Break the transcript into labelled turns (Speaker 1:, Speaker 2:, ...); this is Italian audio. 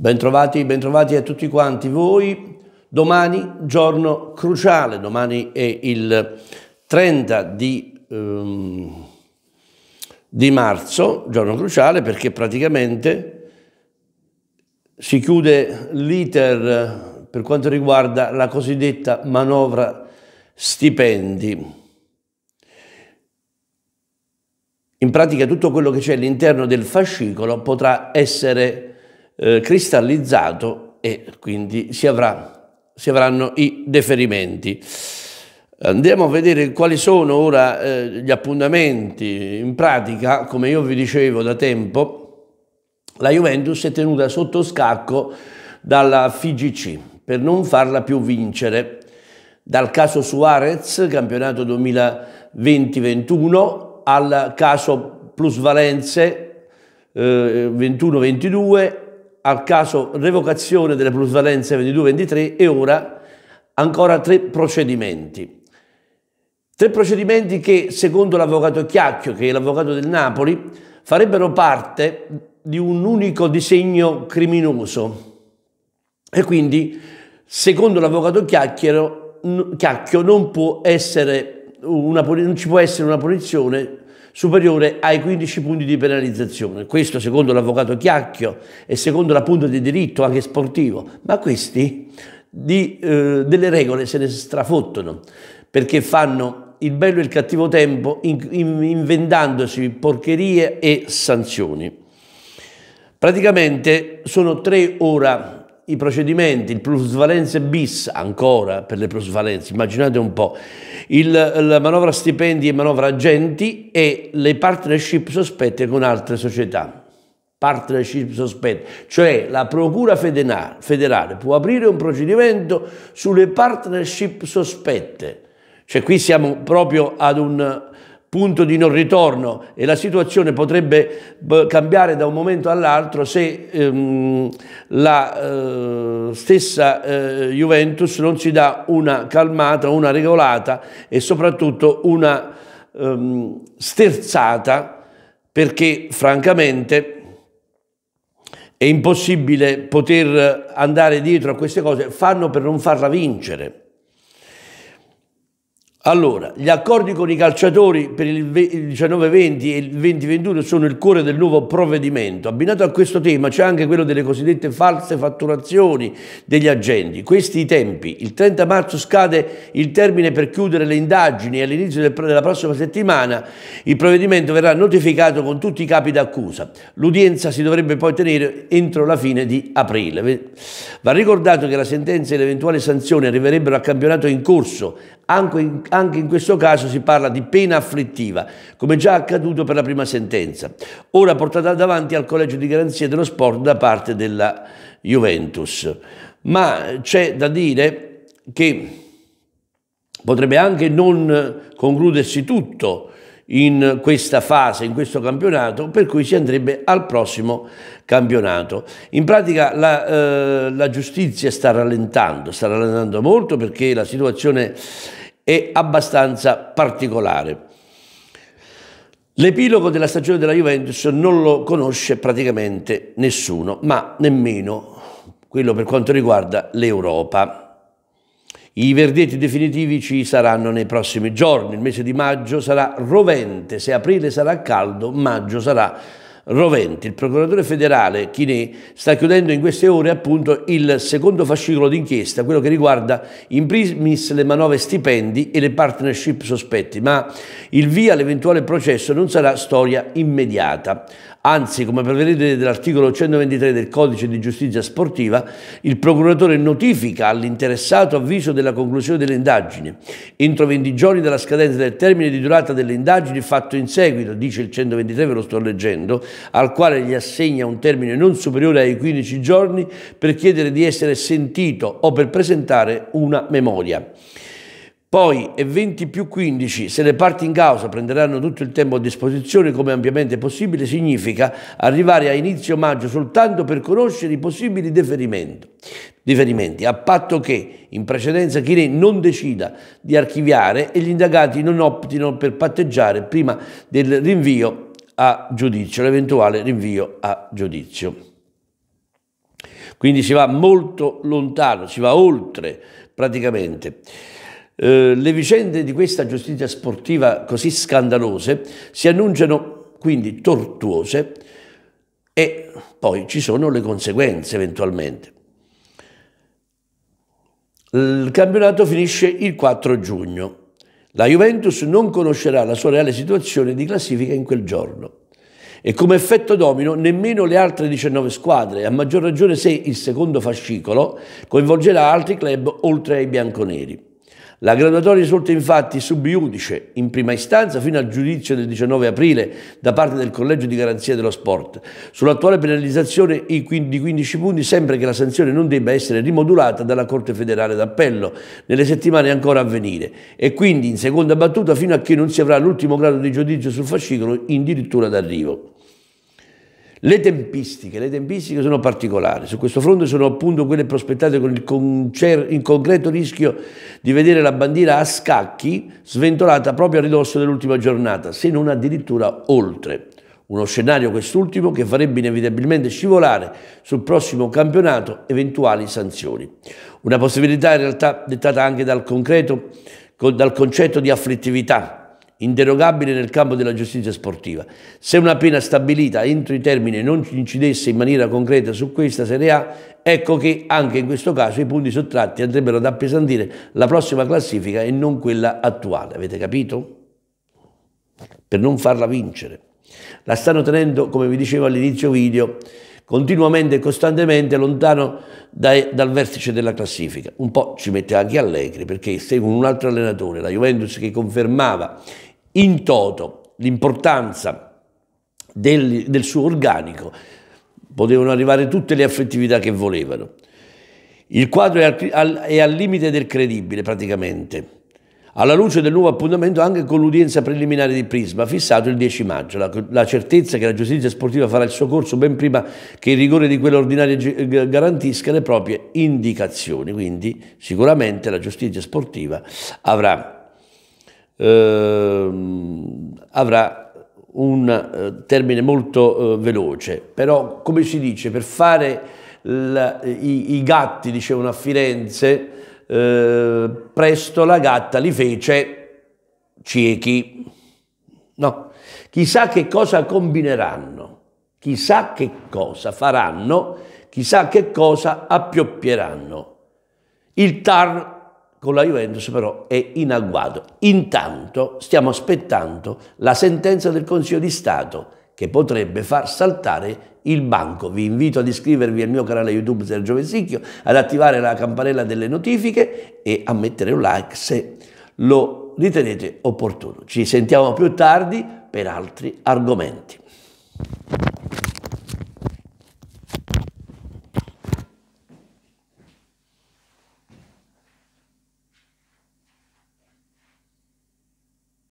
Speaker 1: Bentrovati, bentrovati a tutti quanti voi. Domani giorno cruciale, domani è il 30 di, um, di marzo, giorno cruciale perché praticamente si chiude l'iter per quanto riguarda la cosiddetta manovra stipendi. In pratica tutto quello che c'è all'interno del fascicolo potrà essere eh, cristallizzato e quindi si, avrà, si, avranno i deferimenti. Andiamo a vedere quali sono ora eh, gli appuntamenti. In pratica, come io vi dicevo da tempo, la Juventus è tenuta sotto scacco dalla FIGC per non farla più vincere. Dal caso Suarez, campionato 2020-21, al caso Plusvalenze eh, 21-22, al caso revocazione delle plusvalenze 22-23 e ora ancora tre procedimenti. Tre procedimenti che, secondo l'avvocato Chiacchio, che è l'avvocato del Napoli, farebbero parte di un unico disegno criminoso e quindi, secondo l'avvocato Chiacchio, non, può essere una, non ci può essere una punizione superiore ai 15 punti di penalizzazione. Questo secondo l'avvocato Chiacchio e secondo la punta di diritto anche sportivo, ma questi di, eh, delle regole se ne strafottono perché fanno il bello e il cattivo tempo in, in, inventandosi porcherie e sanzioni. Praticamente sono tre ora i procedimenti, il plusvalenze bis ancora per le plusvalenze, immaginate un po', il, la manovra stipendi e manovra agenti e le partnership sospette con altre società. Partnership sospette, cioè la Procura federale può aprire un procedimento sulle partnership sospette, cioè qui siamo proprio ad un punto di non ritorno e la situazione potrebbe cambiare da un momento all'altro se ehm, la eh, stessa eh, Juventus non si dà una calmata, una regolata e soprattutto una ehm, sterzata perché francamente è impossibile poter andare dietro a queste cose, fanno per non farla vincere allora, gli accordi con i calciatori per il 19-20 e il 20-21 sono il cuore del nuovo provvedimento. Abbinato a questo tema c'è anche quello delle cosiddette false fatturazioni degli agenti. Questi i tempi. Il 30 marzo scade il termine per chiudere le indagini e all'inizio della prossima settimana il provvedimento verrà notificato con tutti i capi d'accusa. L'udienza si dovrebbe poi tenere entro la fine di aprile. Va ricordato che la sentenza e le eventuali sanzioni arriverebbero al campionato in corso anche in, anche in, questo caso si parla di pena afflittiva, come già accaduto per la prima sentenza, ora portata davanti al Collegio di Garanzia dello Sport da parte della Juventus. Ma c'è da dire che potrebbe anche non concludersi tutto in questa fase, in questo campionato, per cui si andrebbe al prossimo campionato. In pratica la, eh, la giustizia sta rallentando, sta rallentando molto perché la situazione è abbastanza particolare. L'epilogo della stagione della Juventus non lo conosce praticamente nessuno, ma nemmeno quello per quanto riguarda l'Europa. I verdetti definitivi ci saranno nei prossimi giorni. Il mese di maggio sarà rovente, se aprile sarà caldo, maggio sarà roventi. Il procuratore federale Chinè sta chiudendo in queste ore appunto il secondo fascicolo d'inchiesta, quello che riguarda in primis le manovre stipendi e le partnership sospetti, ma il via all'eventuale processo non sarà storia immediata. Anzi, come prevedete dall'articolo 123 del Codice di Giustizia Sportiva, il procuratore notifica all'interessato avviso della conclusione delle indagini. Entro 20 giorni dalla scadenza del termine di durata delle indagini fatto in seguito, dice il 123, ve lo sto leggendo, al quale gli assegna un termine non superiore ai 15 giorni per chiedere di essere sentito o per presentare una memoria. Poi e 20 più 15, se le parti in causa prenderanno tutto il tempo a disposizione come ampiamente possibile, significa arrivare a inizio maggio soltanto per conoscere i possibili deferimenti, a patto che in precedenza Chine non decida di archiviare e gli indagati non optino per patteggiare prima del rinvio a giudizio, l'eventuale rinvio a giudizio. Quindi si va molto lontano, si va oltre praticamente. Eh, le vicende di questa giustizia sportiva così scandalose si annunciano quindi tortuose e poi ci sono le conseguenze eventualmente. Il campionato finisce il 4 giugno. La Juventus non conoscerà la sua reale situazione di classifica in quel giorno. E come effetto domino nemmeno le altre 19 squadre, a maggior ragione se il secondo fascicolo coinvolgerà altri club oltre ai bianconeri. La graduatoria risulta infatti subiudice in prima istanza fino al giudizio del 19 aprile da parte del Collegio di Garanzia dello Sport. Sull'attuale penalizzazione di 15 punti sembra che la sanzione non debba essere rimodulata dalla Corte federale d'appello nelle settimane ancora a venire e quindi in seconda battuta fino a che non si avrà l'ultimo grado di giudizio sul fascicolo in dirittura d'arrivo. Le tempistiche, le tempistiche sono particolari, su questo fronte sono appunto quelle prospettate con il, il concreto rischio di vedere la bandiera a scacchi sventolata proprio a ridosso dell'ultima giornata, se non addirittura oltre. Uno scenario quest'ultimo che farebbe inevitabilmente scivolare sul prossimo campionato eventuali sanzioni. Una possibilità in realtà dettata anche dal, concreto, dal concetto di afflittività inderogabile nel campo della giustizia sportiva. Se una pena stabilita entro i termini non incidesse in maniera concreta su questa Serie A, ecco che anche in questo caso i punti sottratti andrebbero ad appesantire la prossima classifica e non quella attuale. Avete capito? Per non farla vincere. La stanno tenendo, come vi dicevo all'inizio video, continuamente e costantemente lontano dai, dal vertice della classifica. Un po' ci mette anche Allegri perché se con un altro allenatore, la Juventus che confermava in toto l'importanza del, del suo organico, potevano arrivare tutte le affettività che volevano. Il quadro è al, al, è al, limite del credibile praticamente. Alla luce del nuovo appuntamento anche con l'udienza preliminare di Prisma, fissato il 10 maggio, la, la, certezza che la giustizia sportiva farà il suo corso ben prima che il rigore di quella ordinaria eh, garantisca le proprie indicazioni, quindi sicuramente la giustizia sportiva avrà eh, avrà un eh, termine molto eh, veloce, però come si dice, per fare la, i, i, gatti, dicevano a Firenze, eh, presto la gatta li fece ciechi. No, chissà che cosa combineranno, chissà che cosa faranno, chissà che cosa appioppieranno. Il TAR con la Juventus però è in agguato. Intanto stiamo aspettando la sentenza del Consiglio di Stato che potrebbe far saltare il banco. Vi invito ad iscrivervi al mio canale YouTube Sergio Vesicchio, ad attivare la campanella delle notifiche e a mettere un like se lo ritenete opportuno. Ci sentiamo più tardi per altri argomenti.